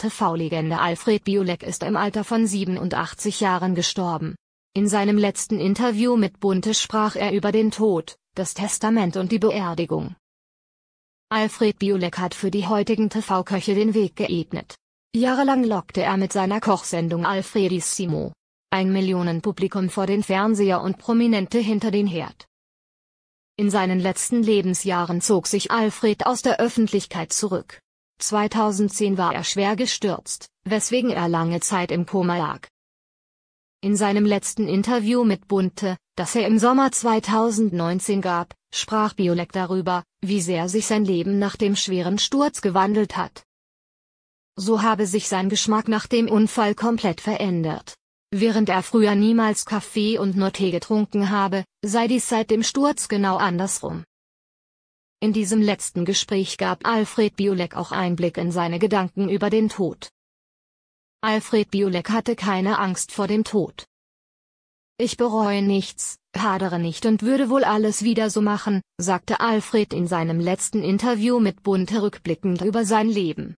TV-Legende Alfred Biolek ist im Alter von 87 Jahren gestorben. In seinem letzten Interview mit Bunte sprach er über den Tod, das Testament und die Beerdigung. Alfred Biolek hat für die heutigen TV-Köche den Weg geebnet. Jahrelang lockte er mit seiner Kochsendung Alfredissimo ein Millionenpublikum vor den Fernseher und Prominente hinter den Herd. In seinen letzten Lebensjahren zog sich Alfred aus der Öffentlichkeit zurück. 2010 war er schwer gestürzt, weswegen er lange Zeit im Koma lag. In seinem letzten Interview mit Bunte, das er im Sommer 2019 gab, sprach Biolek darüber, wie sehr sich sein Leben nach dem schweren Sturz gewandelt hat. So habe sich sein Geschmack nach dem Unfall komplett verändert. Während er früher niemals Kaffee und nur Tee getrunken habe, sei dies seit dem Sturz genau andersrum. In diesem letzten Gespräch gab Alfred Biolek auch Einblick in seine Gedanken über den Tod. Alfred Biolek hatte keine Angst vor dem Tod. Ich bereue nichts, hadere nicht und würde wohl alles wieder so machen, sagte Alfred in seinem letzten Interview mit Bunte rückblickend über sein Leben.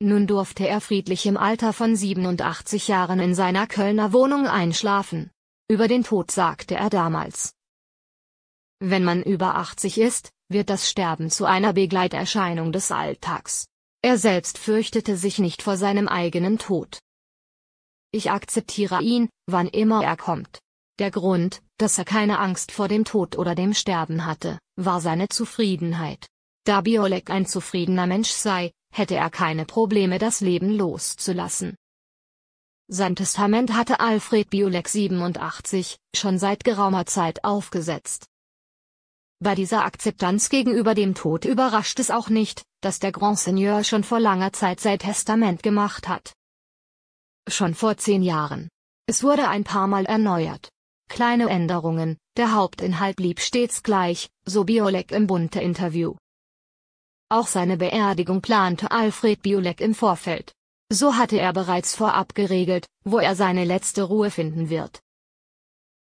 Nun durfte er friedlich im Alter von 87 Jahren in seiner Kölner Wohnung einschlafen. Über den Tod sagte er damals. Wenn man über 80 ist, wird das Sterben zu einer Begleiterscheinung des Alltags. Er selbst fürchtete sich nicht vor seinem eigenen Tod. Ich akzeptiere ihn, wann immer er kommt. Der Grund, dass er keine Angst vor dem Tod oder dem Sterben hatte, war seine Zufriedenheit. Da Biolek ein zufriedener Mensch sei, hätte er keine Probleme das Leben loszulassen. Sein Testament hatte Alfred Biolek 87 schon seit geraumer Zeit aufgesetzt. Bei dieser Akzeptanz gegenüber dem Tod überrascht es auch nicht, dass der Grand Seigneur schon vor langer Zeit sein Testament gemacht hat. Schon vor zehn Jahren. Es wurde ein paar Mal erneuert. Kleine Änderungen, der Hauptinhalt blieb stets gleich, so Biolek im bunte Interview. Auch seine Beerdigung plante Alfred Biolek im Vorfeld. So hatte er bereits vorab geregelt, wo er seine letzte Ruhe finden wird.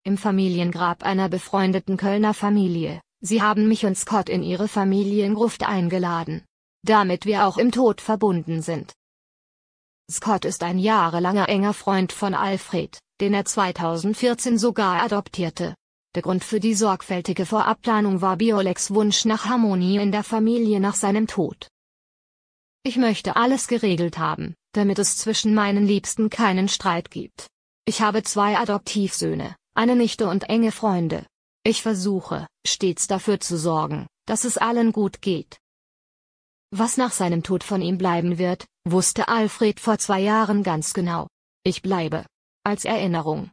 Im Familiengrab einer befreundeten Kölner Familie, Sie haben mich und Scott in ihre Familiengruft eingeladen. Damit wir auch im Tod verbunden sind. Scott ist ein jahrelanger enger Freund von Alfred, den er 2014 sogar adoptierte. Der Grund für die sorgfältige Vorabplanung war Bioleks Wunsch nach Harmonie in der Familie nach seinem Tod. Ich möchte alles geregelt haben, damit es zwischen meinen Liebsten keinen Streit gibt. Ich habe zwei Adoptivsöhne, eine Nichte und enge Freunde. Ich versuche, stets dafür zu sorgen, dass es allen gut geht. Was nach seinem Tod von ihm bleiben wird, wusste Alfred vor zwei Jahren ganz genau. Ich bleibe. Als Erinnerung.